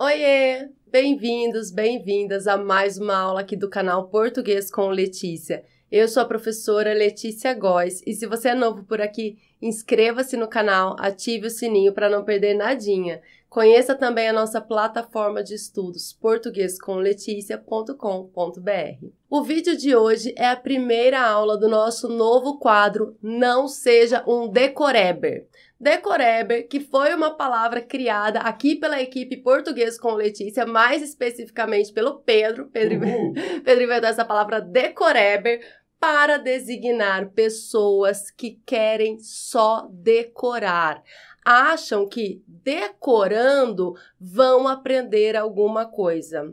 Oiê! Bem-vindos, bem-vindas a mais uma aula aqui do canal Português com Letícia. Eu sou a professora Letícia Góes e se você é novo por aqui, inscreva-se no canal, ative o sininho para não perder nadinha. Conheça também a nossa plataforma de estudos portuguescomletícia.com.br. O vídeo de hoje é a primeira aula do nosso novo quadro Não Seja um Decoreber. Decoreber, que foi uma palavra criada aqui pela equipe portuguesa com Letícia, mais especificamente pelo Pedro. Pedro, uhum. Pedro inventou essa palavra decoreber para designar pessoas que querem só decorar. Acham que decorando vão aprender alguma coisa.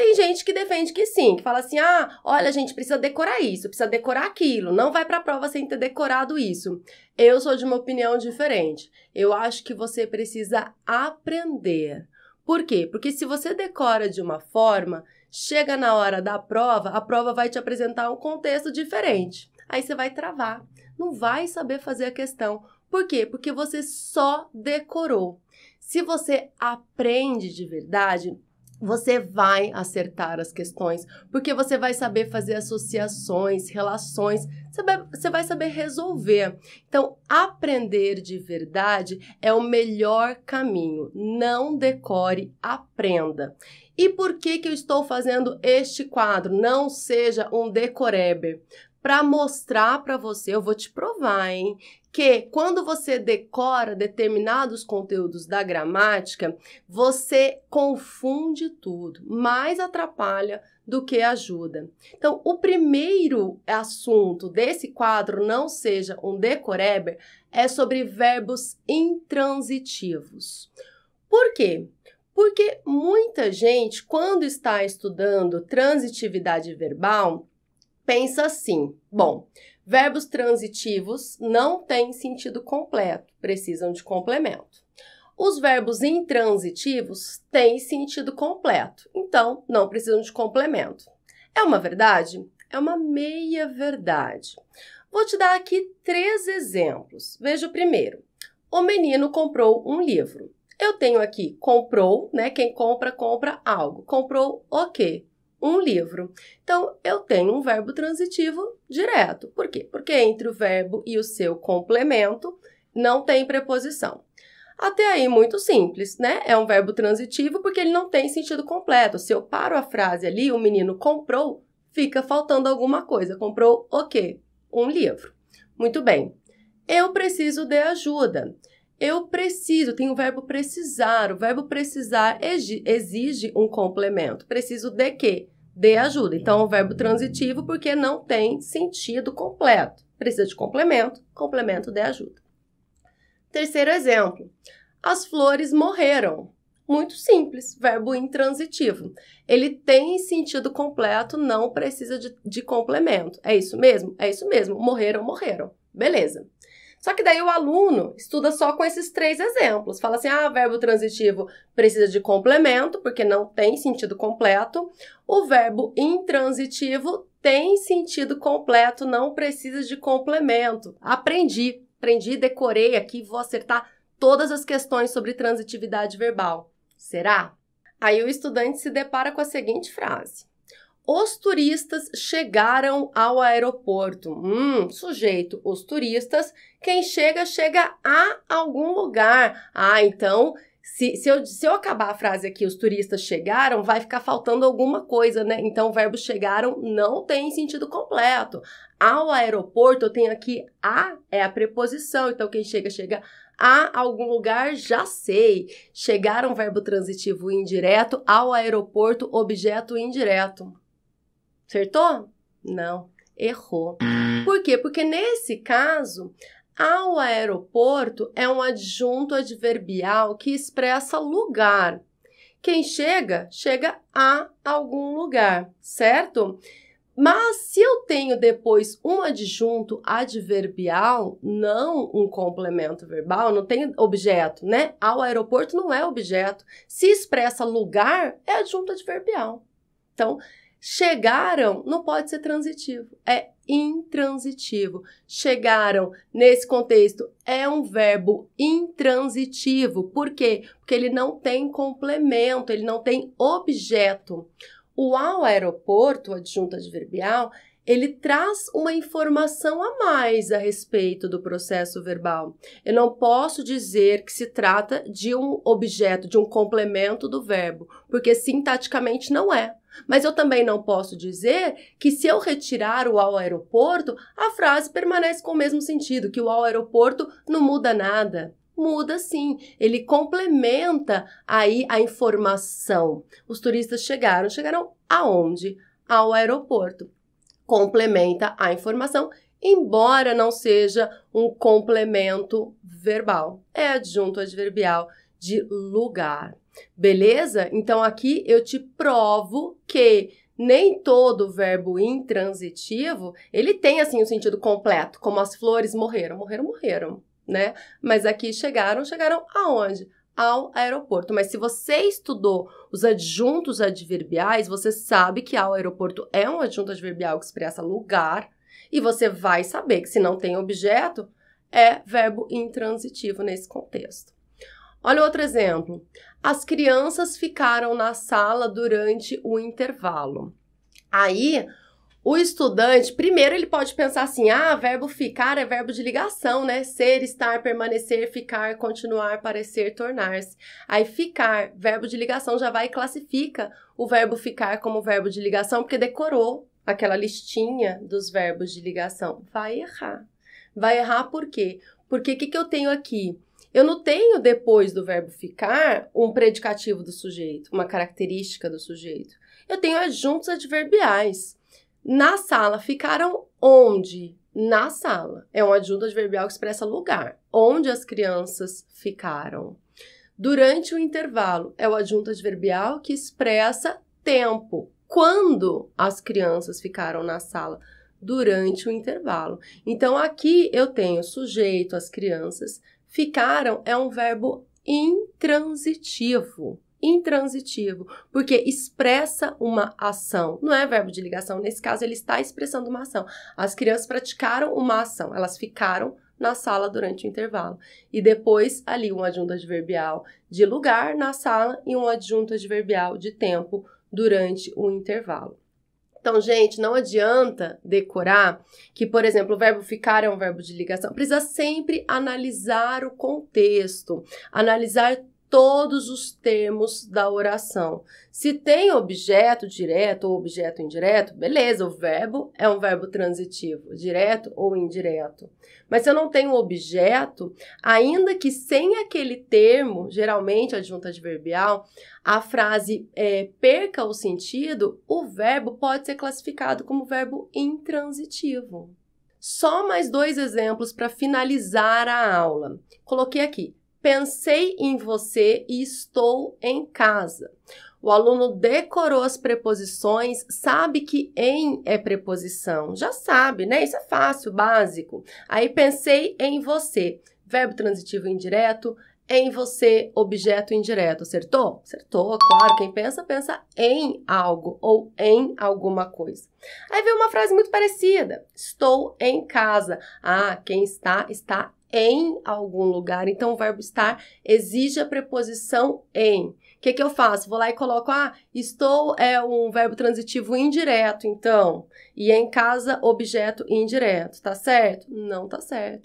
Tem gente que defende que sim, que fala assim: ah, olha, a gente precisa decorar isso, precisa decorar aquilo, não vai para a prova sem ter decorado isso. Eu sou de uma opinião diferente. Eu acho que você precisa aprender. Por quê? Porque se você decora de uma forma, chega na hora da prova, a prova vai te apresentar um contexto diferente. Aí você vai travar, não vai saber fazer a questão. Por quê? Porque você só decorou. Se você aprende de verdade, você vai acertar as questões, porque você vai saber fazer associações, relações, você vai saber resolver. Então, aprender de verdade é o melhor caminho. Não decore, aprenda. E por que, que eu estou fazendo este quadro? Não seja um decorebe para mostrar para você, eu vou te provar, hein, que quando você decora determinados conteúdos da gramática, você confunde tudo, mais atrapalha do que ajuda. Então, o primeiro assunto desse quadro, não seja um decoreber, é sobre verbos intransitivos. Por quê? Porque muita gente, quando está estudando transitividade verbal, pensa assim: bom, verbos transitivos não têm sentido completo, precisam de complemento. Os verbos intransitivos têm sentido completo, então não precisam de complemento. É uma verdade? É uma meia verdade. Vou te dar aqui três exemplos. Veja o primeiro. O menino comprou um livro. Eu tenho aqui comprou, né? Quem compra, compra algo. Comprou o quê? um livro. Então, eu tenho um verbo transitivo direto. Por quê? Porque entre o verbo e o seu complemento não tem preposição. Até aí, muito simples, né? É um verbo transitivo porque ele não tem sentido completo. Se eu paro a frase ali, o menino comprou, fica faltando alguma coisa. Comprou o quê? Um livro. Muito bem. Eu preciso de ajuda eu preciso, tem o verbo precisar. O verbo precisar exige um complemento. Preciso de quê? De ajuda. Então, o é verbo transitivo, porque não tem sentido completo. Precisa de complemento, complemento de ajuda. Terceiro exemplo. As flores morreram. Muito simples, verbo intransitivo. Ele tem sentido completo, não precisa de, de complemento. É isso mesmo? É isso mesmo. Morreram, morreram. Beleza. Só que daí o aluno estuda só com esses três exemplos. Fala assim: ah, verbo transitivo precisa de complemento, porque não tem sentido completo. O verbo intransitivo tem sentido completo, não precisa de complemento. Aprendi, aprendi, decorei aqui, vou acertar todas as questões sobre transitividade verbal. Será? Aí o estudante se depara com a seguinte frase: os turistas chegaram ao aeroporto. Hum, sujeito, os turistas. Quem chega, chega a algum lugar. Ah, então, se, se, eu, se eu acabar a frase aqui, os turistas chegaram, vai ficar faltando alguma coisa, né? Então, o verbo chegaram não tem sentido completo. Ao aeroporto, eu tenho aqui a, é a preposição. Então, quem chega, chega a algum lugar, já sei. Chegaram, verbo transitivo indireto, ao aeroporto, objeto indireto. Acertou? Não, errou. Por quê? Porque nesse caso, ao aeroporto é um adjunto adverbial que expressa lugar. Quem chega, chega a algum lugar, certo? Mas se eu tenho depois um adjunto adverbial, não um complemento verbal, não tem objeto, né? Ao aeroporto não é objeto. Se expressa lugar, é adjunto adverbial. Então, Chegaram não pode ser transitivo, é intransitivo. Chegaram nesse contexto é um verbo intransitivo. Por quê? Porque ele não tem complemento, ele não tem objeto. O ao aeroporto, adjunto adverbial, ele traz uma informação a mais a respeito do processo verbal. Eu não posso dizer que se trata de um objeto, de um complemento do verbo, porque sintaticamente não é. Mas eu também não posso dizer que se eu retirar o ao aeroporto, a frase permanece com o mesmo sentido, que o ao aeroporto não muda nada muda sim, ele complementa aí a informação. Os turistas chegaram, chegaram aonde? Ao aeroporto complementa a informação, embora não seja um complemento verbal. É adjunto adverbial de lugar. Beleza? Então aqui eu te provo que nem todo verbo intransitivo, ele tem assim o um sentido completo, como as flores morreram, morreram, morreram, né? Mas aqui chegaram, chegaram aonde? ao aeroporto. Mas se você estudou os adjuntos adverbiais, você sabe que ao aeroporto é um adjunto adverbial que expressa lugar e você vai saber que se não tem objeto, é verbo intransitivo nesse contexto. Olha outro exemplo. As crianças ficaram na sala durante o intervalo. Aí, o estudante, primeiro, ele pode pensar assim: ah, verbo ficar é verbo de ligação, né? Ser, estar, permanecer, ficar, continuar, parecer, tornar-se. Aí, ficar, verbo de ligação, já vai e classifica o verbo ficar como verbo de ligação, porque decorou aquela listinha dos verbos de ligação. Vai errar. Vai errar por quê? Porque o que, que eu tenho aqui? Eu não tenho depois do verbo ficar um predicativo do sujeito, uma característica do sujeito. Eu tenho adjuntos adverbiais. Na sala ficaram onde? Na sala. É um adjunto adverbial que expressa lugar. Onde as crianças ficaram. Durante o intervalo é o adjunto adverbial que expressa tempo. Quando as crianças ficaram na sala? Durante o intervalo. Então aqui eu tenho sujeito, as crianças. Ficaram é um verbo intransitivo intransitivo, porque expressa uma ação, não é verbo de ligação, nesse caso ele está expressando uma ação. As crianças praticaram uma ação, elas ficaram na sala durante o intervalo. E depois ali um adjunto adverbial de lugar na sala e um adjunto adverbial de tempo durante o intervalo. Então, gente, não adianta decorar que, por exemplo, o verbo ficar é um verbo de ligação. Precisa sempre analisar o contexto, analisar todos os termos da oração. Se tem objeto direto ou objeto indireto, beleza, o verbo é um verbo transitivo, direto ou indireto. Mas se eu não tenho objeto, ainda que sem aquele termo, geralmente adjunta adverbial, a frase é, perca o sentido, o verbo pode ser classificado como verbo intransitivo. Só mais dois exemplos para finalizar a aula. Coloquei aqui pensei em você e estou em casa. O aluno decorou as preposições, sabe que em é preposição, já sabe, né? Isso é fácil, básico. Aí pensei em você, verbo transitivo indireto, em você, objeto indireto. Acertou? Acertou, claro. Quem pensa, pensa em algo ou em alguma coisa. Aí veio uma frase muito parecida: estou em casa. Ah, quem está, está em algum lugar. Então, o verbo estar exige a preposição em. O que, que eu faço? Vou lá e coloco, ah, estou é um verbo transitivo indireto, então. E é em casa, objeto indireto. Tá certo? Não tá certo.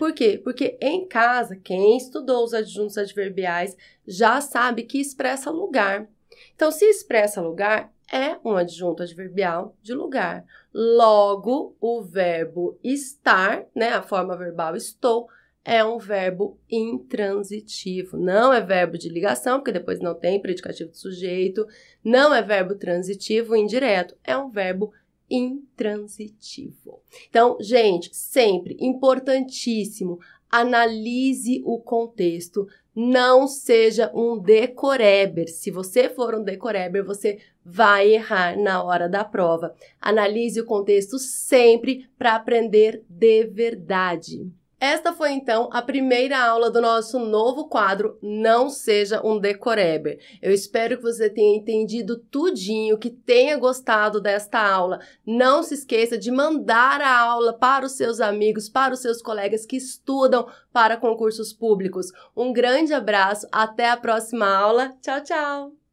Por quê? Porque em casa, quem estudou os adjuntos adverbiais já sabe que expressa lugar. Então, se expressa lugar, é um adjunto adverbial de lugar. Logo, o verbo estar, né, a forma verbal estou, é um verbo intransitivo. Não é verbo de ligação, porque depois não tem predicativo de sujeito. Não é verbo transitivo indireto. É um verbo intransitivo. Então, gente, sempre importantíssimo, analise o contexto. Não seja um decoreber. Se você for um decoreber, você vai errar na hora da prova. Analise o contexto sempre para aprender de verdade. Esta foi então a primeira aula do nosso novo quadro Não Seja um Decoreber. Eu espero que você tenha entendido tudinho, que tenha gostado desta aula. Não se esqueça de mandar a aula para os seus amigos, para os seus colegas que estudam para concursos públicos. Um grande abraço, até a próxima aula. Tchau, tchau!